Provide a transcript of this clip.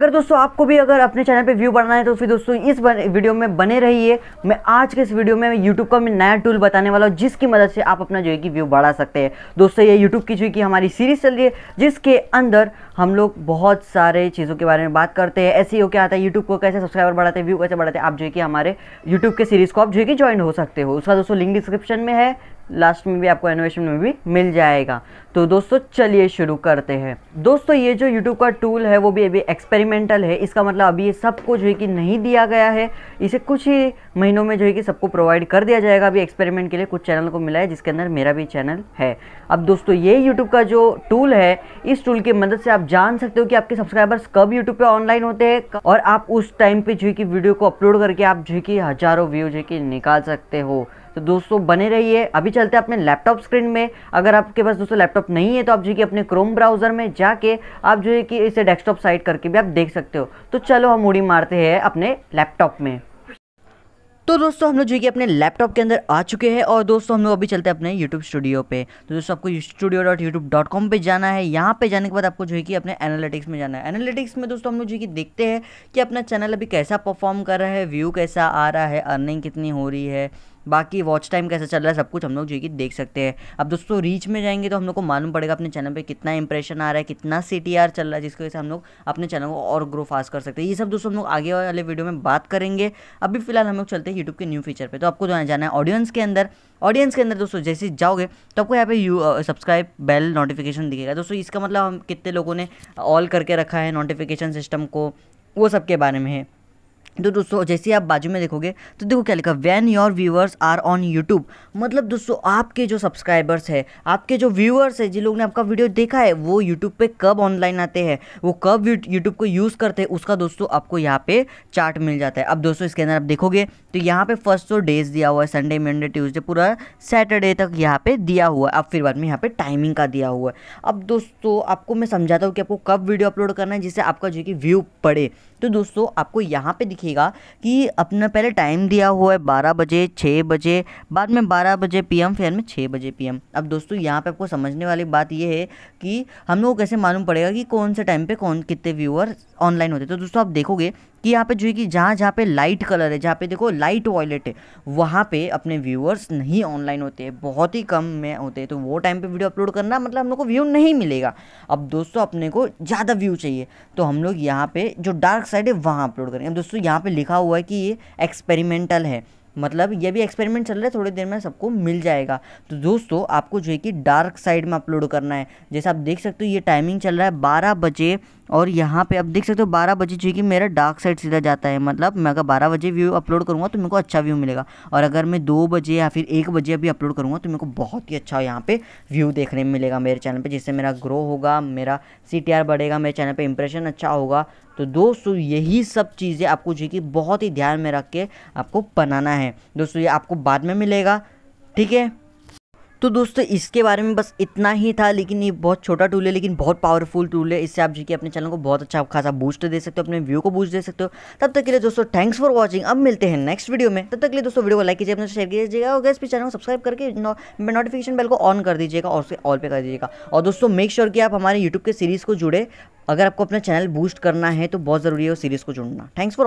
अगर दोस्तों आपको भी अगर अपने चैनल पे व्यू बढ़ाना है तो फिर दोस्तों इस वीडियो में बने रहिए मैं आज के इस वीडियो में यूट्यूब का मैं नया टूल बताने वाला हूँ जिसकी मदद से आप अपना जो है कि व्यू बढ़ा सकते हैं दोस्तों ये यूट्यूब की जो है कि हमारी सीरीज़ चल रही है जिसके अंदर हम लोग बहुत सारे चीज़ों के बारे में बात करते हैं ऐसे हो क्या आता है यूट्यूब को कैसे सब्सक्राइबर बढ़ाते हैं व्यू कैसे बढ़ाते हैं आप जो है कि हमारे यूट्यूब के सीरीज़ को आप जो है कि ज्वाइन हो सकते हो उसका दोस्तों लिंक डिस्क्रिप्शन में है लास्ट में भी आपको एनोवेशन में भी मिल जाएगा तो दोस्तों चलिए शुरू करते हैं दोस्तों ये जो YouTube का टूल है वो भी अभी एक्सपेरिमेंटल है इसका मतलब अभी ये सब कुछ है कि नहीं दिया गया है इसे कुछ ही महीनों में जो है कि सबको प्रोवाइड कर दिया जाएगा अभी एक्सपेरिमेंट के लिए कुछ चैनल को मिला है जिसके अंदर मेरा भी चैनल है अब दोस्तों ये यूट्यूब का जो टूल है इस टूल की मदद से आप जान सकते हो कि आपके सब्सक्राइबर्स कब यूट्यूब पर ऑनलाइन होते हैं और आप उस टाइम पर जो है कि वीडियो को अपलोड करके आप जो है कि हज़ारों व्यू जो है कि निकाल सकते हो तो दोस्तों बने रहिए अभी चलते हैं अपने लैपटॉप स्क्रीन में अगर आपके पास दोस्तों लैपटॉप नहीं है तो आप जो कि अपने क्रोम ब्राउज़र में जाके आप जो है कि इसे डेस्कटॉप साइट करके भी आप देख सकते हो तो चलो हम उड़ी मारते हैं अपने लैपटॉप में तो दोस्तों हम लोग जो कि अपने लैपटॉप के अंदर आ चुके हैं और दोस्तों हम लोग अभी चलते हैं अपने यूट्यूब स्टूडियो पे तो दोस्तों आपको studio dot YouTube dot com पर जाना है यहाँ पे जाने के बाद आपको जो है कि अपने एनालिटिक्स में जाना है एनालिटिक्स में दोस्तों हम लोग जो कि देखते हैं कि अपना चैनल अभी कैसा परफॉर्म कर रहा है व्यू कैसा आ रहा है अर्निंग कितनी हो रही है बाकी वॉच टाइम कैसा चल रहा है सब कुछ हम लोग जो है कि देख सकते हैं अब दोस्तों रीच में जाएंगे तो हम लोग को मालूम पड़ेगा अपने चैनल पर कितना इंप्रेशन आ रहा है कितना सी चल रहा है जिसकी वजह से हम लोग अपने चैनल को और ग्रो फास्ट कर सकते हैं ये सब दोस्तों हम लोग आगे वाले वीडियो में बात करेंगे अभी फिलहाल हम लोग चलते हैं यूट्यूब के न्यू फीचर पर तो आपको जाना है ऑडियंस के अंदर ऑडियंस के अंदर दोस्तों जैसे जाओगे तो आपको यहाँ पे यू सब्सक्राइब बेल नोटिफिकेशन दिखेगा दोस्तों इसका मतलब हम कितने लोगों ने ऑल करके रखा है नोटिफिकेशन सिस्टम को वो सब के बारे में है तो दोस्तों जैसे आप बाजू में देखोगे तो देखो क्या लिखा when your viewers are on YouTube मतलब दोस्तों आपके जो सब्सक्राइबर्स है आपके जो व्यूअर्स है जिन लोगों ने आपका वीडियो देखा है वो यूट्यूब पे कब ऑनलाइन आते हैं वो कब यूट्यूब को यूज़ करते हैं उसका दोस्तों आपको यहाँ पे चार्ट मिल जाता है अब दोस्तों इसके अंदर आप देखोगे तो यहाँ पर फर्स्ट तो डेज दिया हुआ है संडे मंडे ट्यूजडे पूरा सैटरडे तक यहाँ पर दिया हुआ है अब फिर बाद में यहाँ पर टाइमिंग का दिया हुआ है अब दोस्तों आपको मैं समझाता हूँ कि आपको कब वीडियो अपलोड करना है जिससे आपका जो कि व्यू पड़े तो दोस्तों आपको यहाँ पे दिखे रखिएगा कि अपना पहले टाइम दिया हुआ है बारह बजे छः बजे बाद में बारह बजे पीएम फिर में छः बजे पीएम अब दोस्तों यहाँ पे आपको समझने वाली बात यह है कि हम लोग को कैसे मालूम पड़ेगा कि कौन से टाइम पे कौन कितने व्यूअर ऑनलाइन होते तो दोस्तों आप देखोगे कि यहाँ पे जो है कि जहाँ जहाँ पे लाइट कलर है जहाँ पे देखो लाइट वॉयलेट है वहाँ पे अपने व्यूअर्स नहीं ऑनलाइन होते हैं बहुत ही कम में होते हैं तो वो टाइम पे वीडियो अपलोड करना मतलब हम लोग को व्यू नहीं मिलेगा अब दोस्तों अपने को ज़्यादा व्यू चाहिए तो हम लोग यहाँ पे जो डार्क साइड है वहाँ अपलोड करेंगे अब दोस्तों यहाँ यहाँ पे लिखा हुआ है कि ये एक्सपेरिमेंटल है मतलब ये भी एक्सपेरिमेंट चल रहा है थोड़ी देर में सबको मिल जाएगा तो दोस्तों आपको जो है कि डार्क साइड में अपलोड करना है जैसे आप देख सकते हो ये टाइमिंग चल रहा है बारह बजे और यहाँ पे आप देख सकते हो बारह बजे जो कि मेरा डार्क साइड सीधा जाता है मतलब मैं अगर बारह बजे व्यू अपलोड करूँगा तो मेरे को अच्छा व्यू मिलेगा और अगर मैं दो बजे या फिर एक बजे अभी अपलोड करूँगा तो मेरे को बहुत ही अच्छा यहाँ पे व्यू देखने में मिलेगा मेरे चैनल पर जिससे मेरा ग्रो होगा मेरा सी बढ़ेगा मेरे चैनल पर इंप्रेशन अच्छा होगा तो दोस्तों यही सब चीज़ें आपको जो कि बहुत ही ध्यान में रख के आपको बनाना है दोस्तों ये आपको बाद में मिलेगा ठीक है तो दोस्तों इसके बारे में बस इतना ही था लेकिन ये बहुत छोटा टूल है लेकिन बहुत पावरफुल टूल है इससे आप जी के अपने चैनल को बहुत अच्छा खासा बूस्ट दे सकते हो अपने व्यू को बूस्ट दे सकते हो तब तक के लिए दोस्तों थैंक्स फॉर वॉचिंग अब मिलते हैं नेक्स्ट वीडियो में तब तक के लिए दोस्तों वीडियो को लाइक कीजिए अपने शेयर कीजिएगा और गैस भी चैनल को सब्सक्राइब करके नोटिफिकेशन बेल को ऑन कर दीजिएगा और उसे ऑल पे कर दीजिएगा और दोस्तों मेक श्योर कि आप हमारे यूट्यूब के सीरीज़ को जुड़े अगर आपको अपना चैनल बूस्ट करना है तो बहुत ज़रूरी है वो सीरीज़ को जुड़ना थैंक्स फॉर